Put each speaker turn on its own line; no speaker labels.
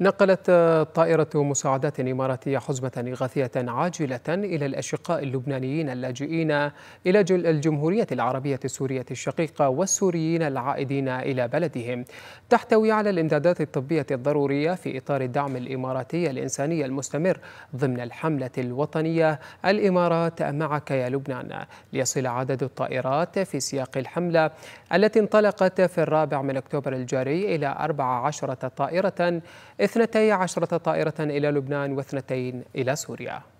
نقلت آه، طائرة مساعدات إماراتية حزمة إغاثية عاجلة إلى الأشقاء اللبنانيين اللاجئين إلى الجمهورية العربية السورية الشقيقة والسوريين العائدين إلى بلدهم تحتوي على الإمدادات الطبية الضرورية في إطار الدعم الإماراتي الإنساني المستمر ضمن الحملة الوطنية الإمارات معك يا لبنان ليصل عدد الطائرات في سياق الحملة التي انطلقت في الرابع من أكتوبر الجاري إلى 14 طائرة اثنتي عشرة طائرة إلى لبنان واثنتين إلى سوريا